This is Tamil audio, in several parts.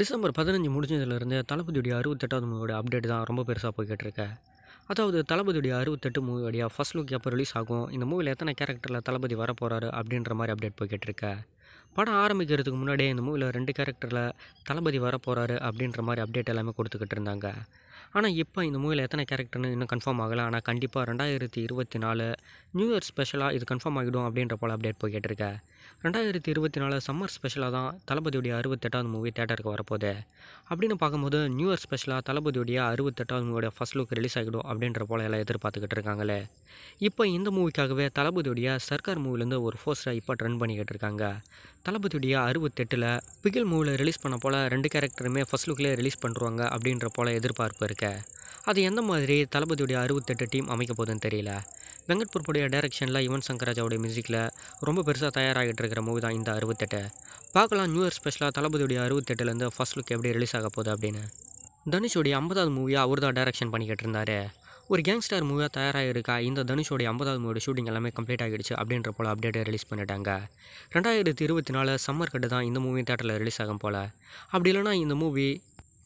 டிசம்பர் பதினஞ்சு முடிஞ்சதுலேருந்து தளபதியுடைய அறுபத்தெட்டாவது மூவியோட அப்டேட் தான் ரொம்ப பெருசாக போய்கிட்டு அதாவது தளபதியுடைய அறுபத்தெட்டு மூவியோடைய ஃபஸ்ட் லுக் எப்போ ரிலீஸ் ஆகும் இந்த மூவியில் எத்தனை கேரக்டரில் தளபதி வர போகிறாரு அப்படின்ற மாதிரி அப்டேட் போய்கிட்டு இருக்கு படம் ஆரம்பிக்கிறதுக்கு முன்னாடியே இந்த மூவியில் ரெண்டு கேரக்டரில் தளபதி வர போகிறாரு அப்படின்ற மாதிரி அப்டேட் எல்லாமே கொடுத்துக்கிட்டு இருந்தாங்க ஆனால் இப்போ இந்த மூவியில் எத்தனை கேரக்டர்னு இன்னும் கன்ஃபார்ம் ஆகலை ஆனால் கண்டிப்பாக ரெண்டாயிரத்தி இருபத்தி நாலு நியூ இயர் ஸ்பெஷலாக இது கன்ஃபார்ம் ஆகிடும் அப்படின்ற போல் அப்டேட் போய்கிட்டு ரெண்டாயிரத்தி இருபத்தி நாலு சம்மர் ஸ்பெஷலாக தான் தளபதியுடைய அறுபத்தெட்டாவது மூவி தேட்டருக்கு வரப்போகுது அப்படின்னு பார்க்கும்போது நியூ இயர் ஸ்பெஷலாக தளபதியுடைய அறுபத்தெட்டாவது மூவியோட ஃபஸ்ட் லுக் ரிலீஸ் ஆகிடும் அப்படின்ற போல எல்லாம் எதிர்பார்த்துக்கிட்டு இருக்காங்களே இப்போ இந்த மூவிக்காகவே தளபதியுடைய சர்க்கார் மூவிலேருந்து ஒரு ஃபோஸ்டரை இப்போ ட்ரெண்ட் பண்ணிக்கிட்டு இருக்காங்க தளபதியுடைய அறுபத்தெட்டில் பிகில் மூவியில் ரிலீஸ் பண்ண போல் ரெண்டு கேரக்டருமே ஃபஸ்ட் லுக்லேயே ரிலீஸ் பண்ணுறாங்க அப்படின்ற போல் எதிர்பார்ப்பு இருக்க அது எந்த மாதிரி தளபதியுடைய அறுபத்தெட்டு டீம் அமைக்க போகுதுன்னு தெரியல வெங்கட்பூர்புடைய டேரக்ஷனில் யுவன் சங்கராஜாவுடைய மியூசிக்கில் ரொம்ப பெருசாக தயாராகிட்டு இருக்கிற மூவி தான் இந்த அறுபத்தெட்டு பார்க்கலாம் நியூ இயர் ஸ்பெஷலாக தளபதியுடைய அறுபத்தெட்டுலேருந்து ஃபஸ்ட் லுக் எப்படி ரிலீஸ் ஆக போகுது அப்படின்னு தனுஷோடைய ஐம்பதாவது மூவியாக அவர் தான் டேரக்ஷன் பண்ணிக்கிட்டு இருந்தார் ஒரு கேங்ஸ்டர் மூவியாக தயாராக இருக்கா இந்த தனுஷோடைய ஐம்பதாவது மூவியோட ஷூட்டிங் எல்லாமே கம்ப்ளீட் ஆகிடுச்சு அப்படின்ற போல் அப்டேட்டை ரிலீஸ் பண்ணிட்டாங்க ரெண்டாயிரத்தி இருபத்தி நாலு சம்மர் கட்டு தான் இந்த மூவி தேட்டரில் ரிலீஸ் ஆகும் போல் அப்படி இல்லைனா இந்த மூவி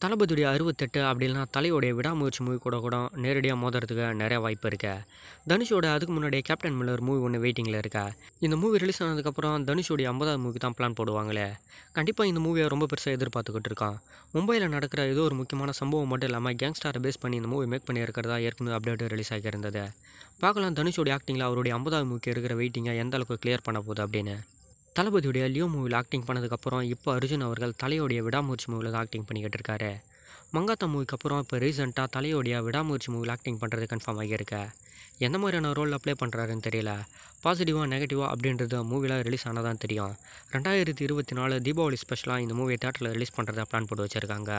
தளபதியுடைய அறுபத்தெட்டு அப்படின்னா தலையோடைய விடாமுயற்சி மூவி கூட கூட நேரடியாக மோதுறதுக்கு நிறையா வாய்ப்பு இருக்கு தனுஷோட அதுக்கு முன்னாடியே கேப்டன் மில்லர் மூவி ஒன்று வெயிட்டிங்கில் இருக்கா இந்த மூவி ரிலீஸ் ஆனதுக்கப்புறம் தனுஷோடைய ஐம்பதாவது மூவி தான் பிளான் போடுவாங்களே கண்டிப்பாக இந்த மூவியை ரொம்ப பெருசாக எதிர்பார்த்துக்கிட்டு இருக்கான் மும்பையில் நடக்கிற ஏதோ ஒரு முக்கியமான சம்பவம் மட்டும் இல்லாமல் கேங்ஸ்டாரை பேஸ் பண்ணி இந்த மூவி மேக் பண்ணி இருக்கிறதா ஏற்கனவே அப்டேட் ரிலீஸ் ஆகியிருந்தது பார்க்கலாம் தனுஷோடைய ஆக்டிங்கில் அவருடைய ஐம்பதாவது மூவிக்கு இருக்கிற வெயிட்டிங்கை எந்த அளவுக்கு கிளியர் பண்ண போகுது அப்படின்னு தளபதியுடைய லியோ மூவியில் ஆக்டிங் பண்ணதுக்கப்புறம் இப்போ அர்ஜுன் அவர்கள் தலையோடைய விடாமூர்ச்சி மூவியில் ஆக்டிங் பண்ணிக்கிட்டு இருக்காரு மங்காத்தா மூவிக்கு அப்புறம் இப்போ ரீசெண்டாக தலையோடைய விடாமூர்ச்சி மூவியில் ஆக்டிங் பண்ணுறது கன்ஃபார்ம் ஆகியிருக்க எந்த மாதிரியான ரோல் அப்ளை பண்ணுறாருன்னு தெரியல பாசிட்டிவாக நெகட்டிவாக அப்படின்றது மூவிலாம் ரிலீஸ் தான் தெரியும் ரெண்டாயிரத்தி இருபத்தி நாலு தீபாவளி ஸ்பெஷலாக இந்த மூவியை தேட்டரில் ரிலீஸ் பண்ணுறதை பிளான் போட்டு வச்சுருக்காங்க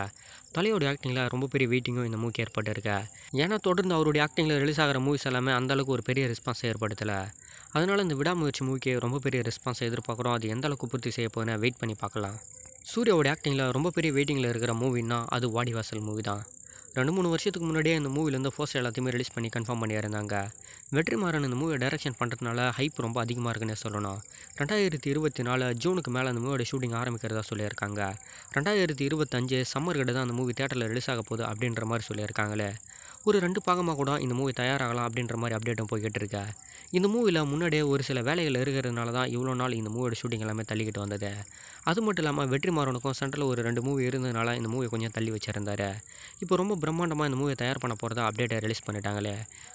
தலையோடைய ஆக்டிங்கில் ரொம்ப பெரிய வெயிட்டிங்கும் இந்த மூவிக்கு ஏற்பட்டிருக்கு ஏன்னா தொடர்ந்து அவருடைய ஆக்டிங்கில் ரிலீஸ் ஆகிற மூவிஸ் எல்லாமே அந்தளவுக்கு ஒரு பெரிய ரெஸ்பான்ஸ் ஏற்படுத்தலை அதனால் இந்த விடாமுயற்சி மூவிக்கு ரொம்ப பெரிய ரெஸ்பான்ஸை எதிர்பார்க்குறோம் அது எந்த அளவுக்கு பூர்த்தி செய்ய போகுதுன்னு வெயிட் பண்ணி பார்க்கலாம் சூர்யாவோட ஆக்டிங்கில் ரொம்ப பெரிய வெயிட்டிங்கில் இருக்கிற மூவின்னா அது வாடிவாசல் மூவி தான் ரெண்டு மூணு வருஷத்துக்கு முன்னாடியே இந்த மூவிலேருந்து ஃபர்ஸ்ட் எல்லாத்தையுமே ரிலீஸ் பண்ணி கன்ஃபார்ம் பண்ணியிருந்தாங்க வெற்றிமாறன் இந்த மூவியை டைரக்ஷன் பண்ணுறதுனால ஹைப் ரொம்ப அதிகமாக இருக்குன்னு சொல்லணும் ரெண்டாயிரத்தி இருபத்தி நாலு ஜூனுக்கு மேலே அந்த மூவியோட ஷூட்டிங் ஆரம்பிக்கிறதா சொல்லியிருக்காங்க ரெண்டாயிரத்தி இருபத்தஞ்சு சம்மர் கிட்ட தான் அந்த மூவி தேட்டரில் ரிலீஸ் ஆக போகுது அப்படின்ற மாதிரி சொல்லியிருக்காங்களே ஒரு ரெண்டு பாகமாக கூட இந்த மூவி தயாராகலாம் அப்படின்ற மாதிரி அப்டேட்டும் போய்கிட்டு இருக்க இந்த மூவியில் முன்னாடியே ஒரு சில வேலைகள் இருக்கிறதுனால தான் இவ்வளோ நாள் இந்த மூவியோட ஷூட்டிங் எல்லாமே தள்ளிக்கிட்டு வந்தது அது மட்டும் இல்லாமல் வெற்றிமாறனுக்கும் சென்டரில் ஒரு ரெண்டு மூவி இருந்ததுனால இந்த மூவி கொஞ்சம் தள்ளி வச்சுருந்தார் இப்போ ரொம்ப பிரம்மாண்டமாக இந்த மூவியை தயார் பண்ண போகிறதா அப்டேட்டை ரிலீஸ் பண்ணிட்டாங்களே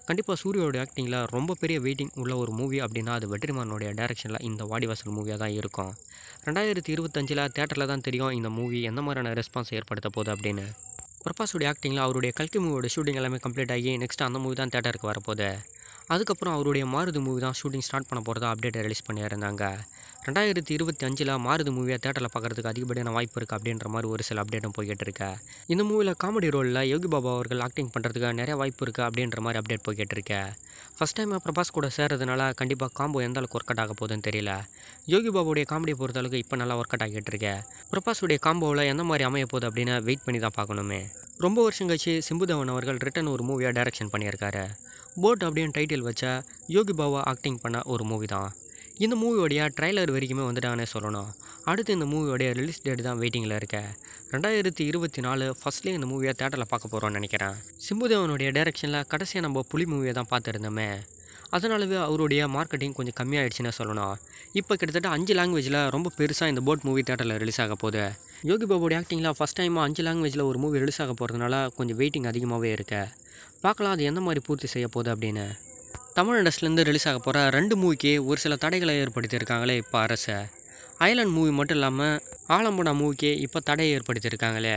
கண்டிப்பாக சூரியோட ஆக்டிங்கில் ரொம்ப பெரிய வெயிட்டிங் உள்ள ஒரு மூவி அப்படின்னா அது வெற்றிமாறனுடைய டேரக்ஷனில் இந்த வாடிவாசல் மூவியாக தான் இருக்கும் ரெண்டாயிரத்தி இருபத்தஞ்சில் தேட்டரில் தான் தெரியும் இந்த மூவி எந்த மாதிரியான ரெஸ்பான்ஸ் ஏற்படுத்த போகுது அப்படின்னு பிரபாஸோடைய ஆக்டிங்கில் அவருடைய கல்கி மூவியோட ஷூட்டிங் எல்லாமே கம்ப்ளீட் ஆகி நெக்ஸ்ட் அந்த மூவி தான் தேட்டருக்கு வரப்போகுது அதுக்கப்புறம் அவருடைய மாருதி மூவி தான் ஷூட்டிங் ஸ்டார்ட் பண்ண போகிறதா அப்டேட்டை ரிலீஸ் பண்ணியிருந்தாங்க ரெண்டாயிரத்தி இருபத்தி அஞ்சில் மாறுது மூவியை தேட்டரில் பார்க்குறதுக்கு அதிகப்படியான வாய்ப்பு இருக்குது அப்படின்ற மாதிரி ஒரு சில அப்டேட்டும் போய்கிட்டு இருக்கேன் இந்த மூவியில் காமெடி ரோலில் யோகி பாபா அவர்கள் ஆக்டிங் பண்ணுறதுக்கு நிறைய வாய்ப்பு இருக்குது அப்படின்ற மாதிரி அப்டேட் போய்கிட்டு இருக்கு ஃபஸ்ட் டைம் பிரபாஸ் கூட சேர்றதுனால கண்டிப்பாக காம்போ எந்த அளவுக்கு ஒர்க் அவுட் ஆக போகுதுன்னு தெரியல யோகி பாபுடைய காமெடியை பொறுத்தளவுக்கு இப்போ நல்லா ஒர்க் அவுட் ஆகிட்டு இருக்கேன் பிரபாஸுடைய காம்போவில் எந்த மாதிரி அமைய போகுது அப்படின்னு வெயிட் பண்ணி தான் பார்க்கணுமே ரொம்ப வருஷம் கழிச்சு சிம்புதவன் அவர்கள் ரிட்டன் ஒரு மூவியாக டைரக்ஷன் பண்ணியிருக்காரு போட் அப்படின்னு டைட்டில் வச்ச யோகி பாபா ஆக்டிங் பண்ண ஒரு மூவி தான் இந்த மூவியோடைய ட்ரைலர் வரைக்குமே வந்துட்டானே சொல்லணும் அடுத்து இந்த மூவியோடைய ரிலீஸ் டேட் தான் வெயிட்டிங்கில் இருக்க ரெண்டாயிரத்தி இருபத்தி நாலு ஃபஸ்ட்லேயே இந்த மூவியை தேட்டரில் பார்க்க போகிறோம்னு நினைக்கிறேன் சிம்புதேவனுடைய டேரக்ஷனில் கடைசியாக நம்ம புலி மூவியை தான் பார்த்துருந்தோமே அதனாலவே அவருடைய மார்க்கெட்டிங் கொஞ்சம் கம்மியாகிடுச்சுன்னு சொல்லணும் இப்போ கிட்டத்தட்ட அஞ்சு லாங்குவேஜில் ரொம்ப பெருசாக இந்த போட் மூவி தேட்டரில் ரிலீஸ் ஆக போகுது யோகி பாபுடைய ஆக்டிங்கில் ஃபஸ்ட் டைமாக அஞ்சு லாங்குவேஜில் ஒரு மூவி ரிலீஸ் ஆக போகிறதுனால கொஞ்சம் வெயிட்டிங் அதிகமாகவே இருக்குது பார்க்கலாம் அது எந்த மாதிரி பூர்த்தி செய்ய போகுது அப்படின்னு தமிழ் இண்டஸ்ட்ரிலேருந்து ரிலீஸ் ஆக போகிற ரெண்டு மூவிக்கு ஒரு சில தடைகளை ஏற்படுத்தியிருக்காங்களே இப்போ அரசு ஐலண்ட் மூவி மட்டும் இல்லாமல் ஆலம்புடா மூவிக்கு இப்போ தடையை ஏற்படுத்தியிருக்காங்களே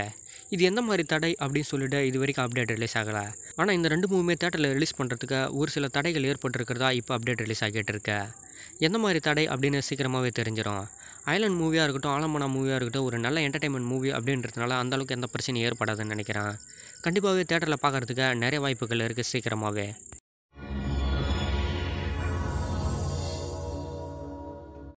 இது எந்த மாதிரி தடை அப்படின்னு சொல்லிட்டு இது வரைக்கும் அப்டேட் ரிலீஸ் ஆகலை ஆனால் இந்த ரெண்டு மூவியுமே தேட்டரில் ரிலீஸ் பண்ணுறதுக்கு ஒரு சில தடைகள் ஏற்பட்டிருக்கிறதா இப்போ அப்டேட் ரிலீஸ் ஆகிட்டு இருக்கு எந்த மாதிரி தடை அப்படின்னு சீக்கிரமாகவே தெரிஞ்சிடும் ஐலண்ட் மூவியாக இருக்கட்டும் ஆலம்பனா மூவியாக இருக்கட்டும் ஒரு நல்ல என்டர்டைன்மெண்ட் மூவி அப்படின்றதுனால அந்தளவுக்கு எந்த பிரச்சனையும் ஏற்படாதுன்னு நினைக்கிறேன் கண்டிப்பாகவே தேட்டரில் பார்க்குறதுக்கு நிறைய வாய்ப்புகள் இருக்குது சீக்கிரமாகவே